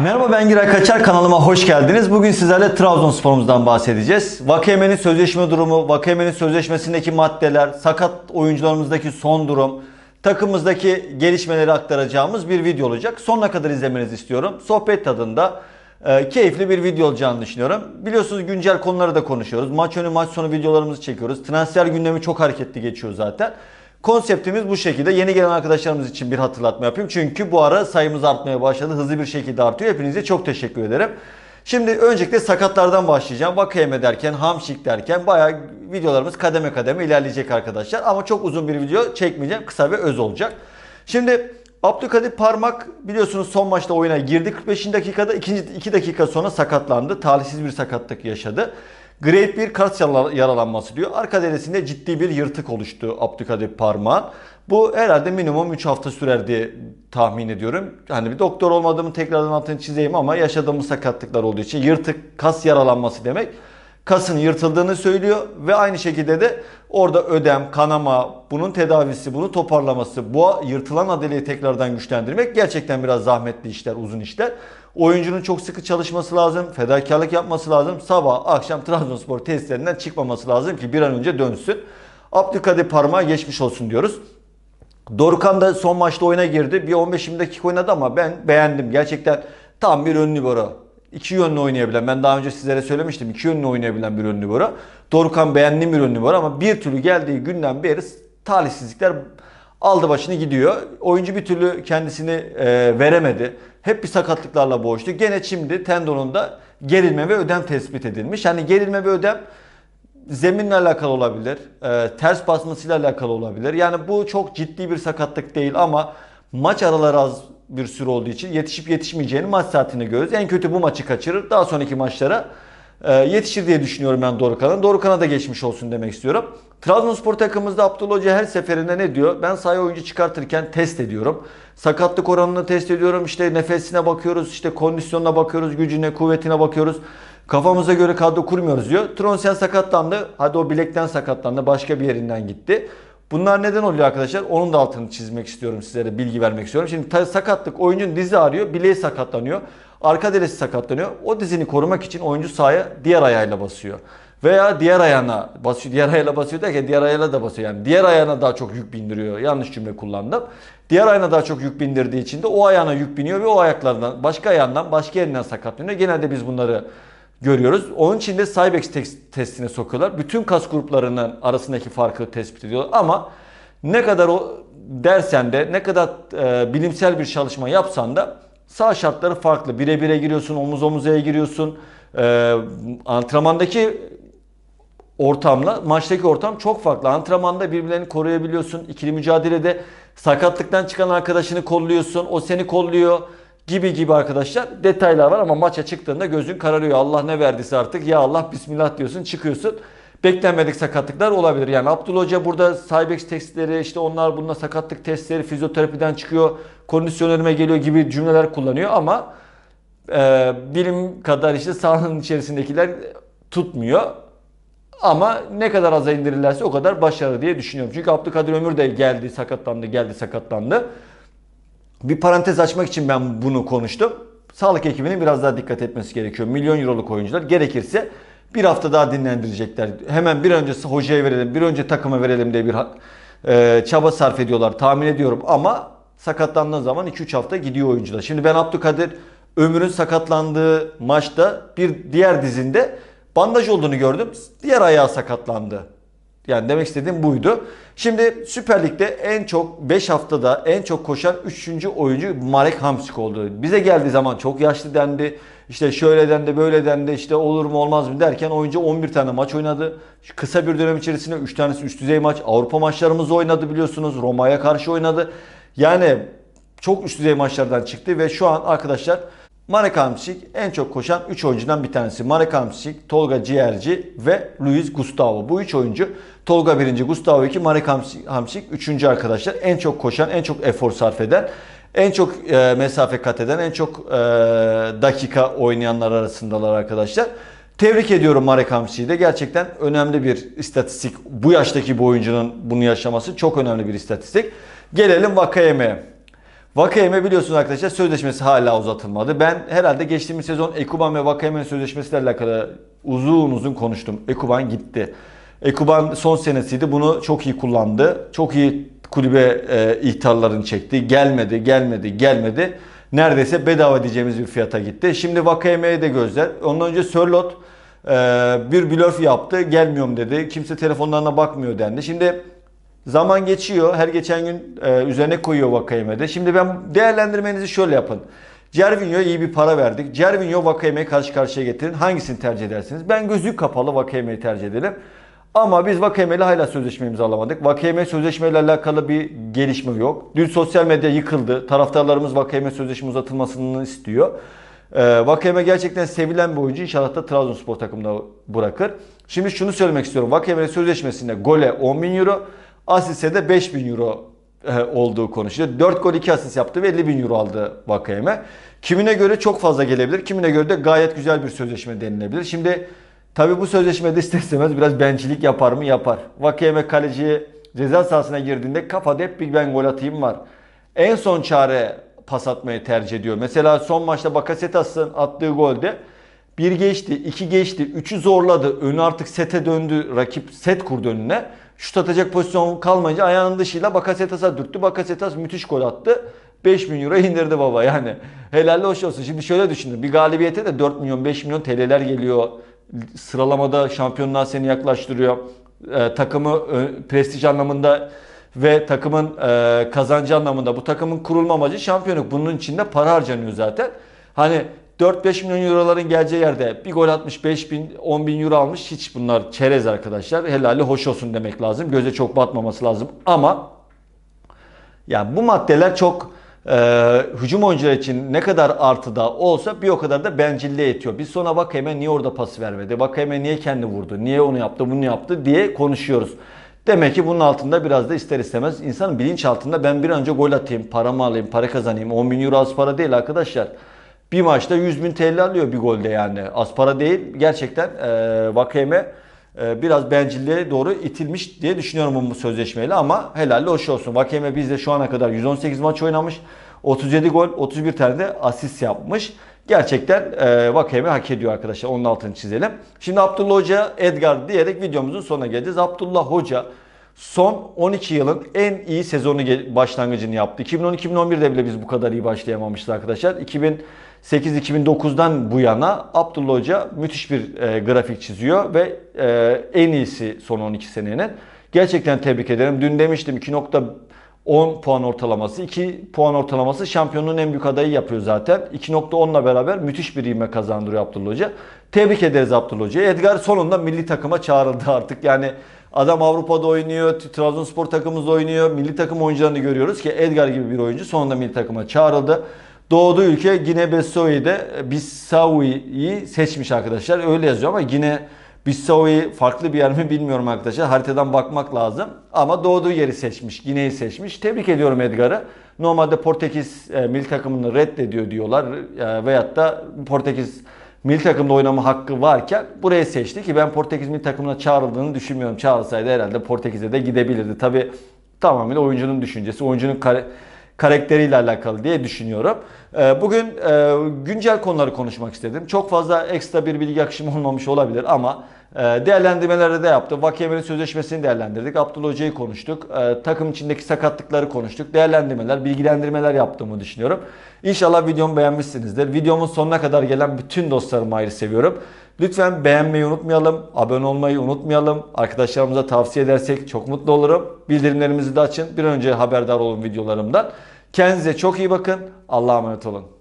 Merhaba ben Giray Kaçar kanalıma hoş geldiniz. Bugün sizlerle Trabzonspor'umuzdan bahsedeceğiz. Vakeme'nin sözleşme durumu, Vakeme'nin sözleşmesindeki maddeler, sakat oyuncularımızdaki son durum, takımımızdaki gelişmeleri aktaracağımız bir video olacak. Sonuna kadar izlemenizi istiyorum. Sohbet tadında e, keyifli bir video olacağını düşünüyorum. Biliyorsunuz güncel konuları da konuşuyoruz. Maç önü maç sonu videolarımızı çekiyoruz. Transfer gündemi çok hareketli geçiyor zaten. Konseptimiz bu şekilde. Yeni gelen arkadaşlarımız için bir hatırlatma yapayım. Çünkü bu ara sayımız artmaya başladı. Hızlı bir şekilde artıyor. Hepinize çok teşekkür ederim. Şimdi öncelikle sakatlardan başlayacağım. Vakayeme derken, hamşik derken bayağı videolarımız kademe kademe ilerleyecek arkadaşlar. Ama çok uzun bir video çekmeyeceğim. Kısa ve öz olacak. Şimdi Abdülkadir Parmak biliyorsunuz son maçta oyuna girdi. 45. dakikada 2, 2 dakika sonra sakatlandı. Talihsiz bir sakatlık yaşadı. Grade 1 kas yaralanması diyor. Arka derisinde ciddi bir yırtık oluştu Abdülkadir parmağın. Bu herhalde minimum 3 hafta sürer diye tahmin ediyorum. Hani bir doktor olmadığımı tekrardan altını çizeyim ama yaşadığımız sakatlıklar olduğu için yırtık kas yaralanması demek kasın yırtıldığını söylüyor ve aynı şekilde de orada ödem, kanama, bunun tedavisi, bunu toparlaması, bu yırtılan adeleyi tekrardan güçlendirmek gerçekten biraz zahmetli işler, uzun işler. Oyuncunun çok sıkı çalışması lazım, fedakarlık yapması lazım. Sabah, akşam Trabzonspor tesislerinden çıkmaması lazım ki bir an önce dönsün. Abdülkadir Parmağı geçmiş olsun diyoruz. Dorukan da son maçta oyuna girdi. Bir 15-20 dakika oynadı ama ben beğendim. Gerçekten tam bir ön libero iki yönlü oynayabilen, ben daha önce sizlere söylemiştim iki yönlü oynayabilen bir ön numara. Dorukan beğendiğim bir ön numara ama bir türlü geldiği günden beri talihsizlikler aldı başını gidiyor. Oyuncu bir türlü kendisini e, veremedi. Hep bir sakatlıklarla boğuştu. Gene şimdi tendonunda gerilme ve ödem tespit edilmiş. Yani gerilme ve ödem zeminle alakalı olabilir. E, ters basmasıyla alakalı olabilir. Yani bu çok ciddi bir sakatlık değil ama maç araları az bir süre olduğu için yetişip yetişmeyeceğini maç saatinde görürüz. En kötü bu maçı kaçırır. Daha sonraki maçlara e, yetişir diye düşünüyorum ben Dorukan'a. Dorukhan'a da geçmiş olsun demek istiyorum. Trabzonspor takımımızda Abdullah Hoca her seferinde ne diyor? Ben sahaya oyuncu çıkartırken test ediyorum. Sakatlık oranını test ediyorum. İşte nefesine bakıyoruz, işte kondisyonuna bakıyoruz, gücüne, kuvvetine bakıyoruz. Kafamıza göre kadro kurmuyoruz diyor. Tronsen sakatlandı. Hadi o bilekten sakatlandı. Başka bir yerinden gitti. Bunlar neden oluyor arkadaşlar? Onun da altını çizmek istiyorum sizlere bilgi vermek istiyorum. Şimdi sakatlık oyuncunun dizi ağrıyor, bileği sakatlanıyor. Arka derisi sakatlanıyor. O dizini korumak için oyuncu sahaya diğer ayağıyla basıyor. Veya diğer ayağına basıyor. Diğer ayağıyla basıyor derken diğer ayağıyla da basıyor. Yani diğer ayağına daha çok yük bindiriyor. Yanlış cümle kullandım. Diğer ayağına daha çok yük bindirdiği için de o ayağına yük biniyor ve o ayaklardan başka ayağından başka yerinden sakatlanıyor. Genelde biz bunları görüyoruz. Onun için de Cybex testine sokuyorlar. Bütün kas gruplarının arasındaki farkı tespit ediyorlar ama ne kadar o dersen de ne kadar e, bilimsel bir çalışma yapsan da sağ şartları farklı. Bire bire giriyorsun, omuz omuza giriyorsun. E, antrenmandaki ortamla maçtaki ortam çok farklı. Antrenmanda birbirlerini koruyabiliyorsun. İkili mücadelede sakatlıktan çıkan arkadaşını kolluyorsun. O seni kolluyor gibi gibi arkadaşlar detaylar var ama maça çıktığında gözün kararıyor. Allah ne verdiyse artık ya Allah bismillah diyorsun çıkıyorsun. Beklenmedik sakatlıklar olabilir. Yani Abdullah Hoca burada saybex testleri işte onlar bununla sakatlık testleri fizyoterapiden çıkıyor. Kondisyonerime geliyor gibi cümleler kullanıyor ama e, bilim kadar işte sahanın içerisindekiler tutmuyor. Ama ne kadar aza indirirlerse o kadar başarılı diye düşünüyorum. Çünkü Abdülkadir Ömür de geldi sakatlandı geldi sakatlandı. Bir parantez açmak için ben bunu konuştum. Sağlık ekibinin biraz daha dikkat etmesi gerekiyor. Milyon euroluk oyuncular gerekirse bir hafta daha dinlendirecekler. Hemen bir önce hocaya verelim, bir önce takıma verelim diye bir e, çaba sarf ediyorlar tahmin ediyorum. Ama sakatlandığı zaman 2-3 hafta gidiyor oyuncular. Şimdi ben Abdülkadir Ömür'ün sakatlandığı maçta bir diğer dizinde bandaj olduğunu gördüm. Diğer ayağı sakatlandı. Yani demek istediğim buydu. Şimdi Süper Lig'de en çok 5 haftada en çok koşan 3. oyuncu Marek Hamsik oldu. Bize geldiği zaman çok yaşlı dendi. İşte şöyle dendi böyle dendi işte olur mu olmaz mı derken oyuncu 11 tane maç oynadı. kısa bir dönem içerisinde 3 tanesi üst düzey maç. Avrupa maçlarımızı oynadı biliyorsunuz. Roma'ya karşı oynadı. Yani çok üst düzey maçlardan çıktı ve şu an arkadaşlar Marek Hamsik en çok koşan 3 oyuncudan bir tanesi. Marek Hamsik, Tolga Ciğerci ve Luis Gustavo. Bu 3 oyuncu Tolga 1. Gustavo 2, Marek Hamsik 3. arkadaşlar. En çok koşan, en çok efor sarf eden, en çok e, mesafe kat eden, en çok e, dakika oynayanlar arasındalar arkadaşlar. Tebrik ediyorum Marek Hamsi'yi de. Gerçekten önemli bir istatistik. Bu yaştaki bu oyuncunun bunu yaşaması çok önemli bir istatistik. Gelelim Vakayeme'ye. Vakayeme biliyorsunuz arkadaşlar sözleşmesi hala uzatılmadı. Ben herhalde geçtiğimiz sezon Ekuban ve Vakayeme'nin sözleşmesiyle alakalı uzun uzun konuştum. Ekuban gitti. Ekuban son senesiydi. Bunu çok iyi kullandı. Çok iyi kulübe e, ihtarlarını çekti. Gelmedi, gelmedi, gelmedi. Neredeyse bedava diyeceğimiz bir fiyata gitti. Şimdi Vakayeme'ye de gözler. Ondan önce Sörlot e, bir blöf yaptı. Gelmiyorum dedi. Kimse telefonlarına bakmıyor dendi. Şimdi Zaman geçiyor. Her geçen gün e, üzerine koyuyor Vakayeme'de. Şimdi ben değerlendirmenizi şöyle yapın. Cervinho iyi bir para verdik. Cervinho Vakayeme'yi karşı karşıya getirin. Hangisini tercih edersiniz? Ben gözü kapalı Vakayeme'yi tercih ederim. Ama biz Vakayeme ile hala sözleşme imzalamadık. Vakayeme sözleşme ile alakalı bir gelişme yok. Dün sosyal medya yıkıldı. Taraftarlarımız Vakayeme sözleşme uzatılmasını istiyor. Ee, Vakayeme gerçekten sevilen bir oyuncu. İnşallah da Trabzonspor takımına bırakır. Şimdi şunu söylemek istiyorum. Vakayeme sözleşmesinde gole 10 bin euro. Asiste de 5000 euro e, olduğu konuşuluyor. 4 gol 2 asist yaptı ve 50 bin euro aldı Vakayeme. Kimine göre çok fazla gelebilir. Kimine göre de gayet güzel bir sözleşme denilebilir. Şimdi tabi bu sözleşmede ister istemez biraz bencilik yapar mı? Yapar. Vakayeme kaleciye ceza sahasına girdiğinde kafada hep bir ben gol atayım var. En son çare pas atmayı tercih ediyor. Mesela son maçta Bakasetas'ın attığı golde bir geçti, iki geçti, üçü zorladı. Önü artık sete döndü. Rakip set kurdu önüne. Şut atacak pozisyon kalmayınca ayağının dışıyla Bakasetas'a dürttü. Bakasetas müthiş gol attı. 5 bin euro indirdi baba yani. Helal hoş olsun. Şimdi şöyle düşünün. Bir galibiyete de 4 milyon 5 milyon TL'ler geliyor. Sıralamada şampiyonluğa seni yaklaştırıyor. E, takımı e, prestij anlamında ve takımın e, kazancı anlamında bu takımın kurulma amacı şampiyonluk. Bunun için de para harcanıyor zaten. Hani 4-5 milyon euroların geleceği yerde bir gol atmış 5 bin 10 bin euro almış hiç bunlar çerez arkadaşlar. Helali hoş olsun demek lazım. Göze çok batmaması lazım ama yani bu maddeler çok e, hücum oyuncular için ne kadar artıda olsa bir o kadar da bencilliğe yetiyor. Biz sonra bak hemen niye orada pas vermedi? Bak hemen niye kendi vurdu? Niye onu yaptı? Bunu yaptı diye konuşuyoruz. Demek ki bunun altında biraz da ister istemez insanın bilinç altında ben bir önce gol atayım, paramı alayım, para kazanayım. 10 bin euro az para değil arkadaşlar bir maçta 100 bin TL alıyor bir golde yani. Az para değil. Gerçekten e, Vakeme e, biraz bencilliğe doğru itilmiş diye düşünüyorum bu sözleşmeyle ama helalle hoş olsun. Vakeme bizde şu ana kadar 118 maç oynamış. 37 gol, 31 tane de asist yapmış. Gerçekten e, Vakeme hak ediyor arkadaşlar. Onun altını çizelim. Şimdi Abdullah Hoca, Edgar diyerek videomuzun sonuna geleceğiz. Abdullah Hoca son 12 yılın en iyi sezonu başlangıcını yaptı. 2010-2011'de bile biz bu kadar iyi başlayamamıştık arkadaşlar. 2000 8-2009'dan bu yana Abdullah Hoca müthiş bir e, grafik çiziyor ve e, en iyisi son 12 senenin. Gerçekten tebrik ederim. Dün demiştim 2.10 puan ortalaması, 2 puan ortalaması şampiyonluğun en büyük adayı yapıyor zaten. 2.10'la beraber müthiş bir ivme kazandırıyor Abdullah Hoca. Tebrik ederiz Abdullah Hoca. Edgar sonunda milli takıma çağrıldı artık. Yani adam Avrupa'da oynuyor, Trabzonspor takımımızda oynuyor. Milli takım oyuncularını görüyoruz ki Edgar gibi bir oyuncu sonunda milli takıma çağrıldı. Doğduğu ülke Gine Bissaui'de Bissaui'yi seçmiş arkadaşlar. Öyle yazıyor ama Gine Bissau'i farklı bir yer mi bilmiyorum arkadaşlar. Haritadan bakmak lazım. Ama doğduğu yeri seçmiş. Gine'yi seçmiş. Tebrik ediyorum Edgar'ı. Normalde Portekiz e, milli takımını reddediyor diyorlar. E, veyahut da Portekiz milli takımda oynama hakkı varken buraya seçti ki ben Portekiz milli takımına çağrıldığını düşünmüyorum. Çağrılsaydı herhalde Portekiz'e de gidebilirdi. Tabi tamamıyla oyuncunun düşüncesi. Oyuncunun kare, karakteriyle alakalı diye düşünüyorum. Ee, bugün e, güncel konuları konuşmak istedim. Çok fazla ekstra bir bilgi akışımı olmamış olabilir ama ee, Değerlendirmeleri de yaptı. Vakemir'in sözleşmesini değerlendirdik. Abdullah Hoca'yı konuştuk. Ee, takım içindeki sakatlıkları konuştuk. Değerlendirmeler, bilgilendirmeler yaptığımı düşünüyorum. İnşallah videomu beğenmişsinizdir. Videomun sonuna kadar gelen bütün dostlarımı ayrı seviyorum. Lütfen beğenmeyi unutmayalım. Abone olmayı unutmayalım. Arkadaşlarımıza tavsiye edersek çok mutlu olurum. Bildirimlerimizi de açın. Bir önce haberdar olun videolarımdan. Kendinize çok iyi bakın. Allah'a emanet olun.